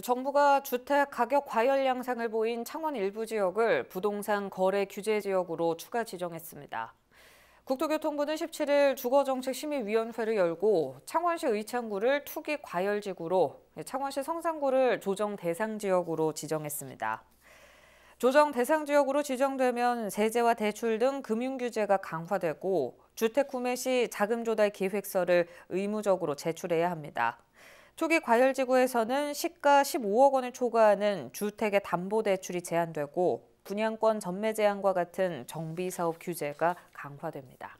정부가 주택 가격 과열 양상을 보인 창원 일부 지역을 부동산 거래 규제 지역으로 추가 지정했습니다. 국토교통부는 17일 주거정책심의위원회를 열고 창원시 의창구를 투기 과열지구로 예, 창원시 성산구를 조정 대상 지역으로 지정했습니다. 조정 대상 지역으로 지정되면 세제와 대출 등 금융 규제가 강화되고 주택 구매 시 자금 조달 계획서를 의무적으로 제출해야 합니다. 초기 과열지구에서는 시가 15억 원을 초과하는 주택의 담보대출이 제한되고 분양권 전매 제한과 같은 정비사업 규제가 강화됩니다.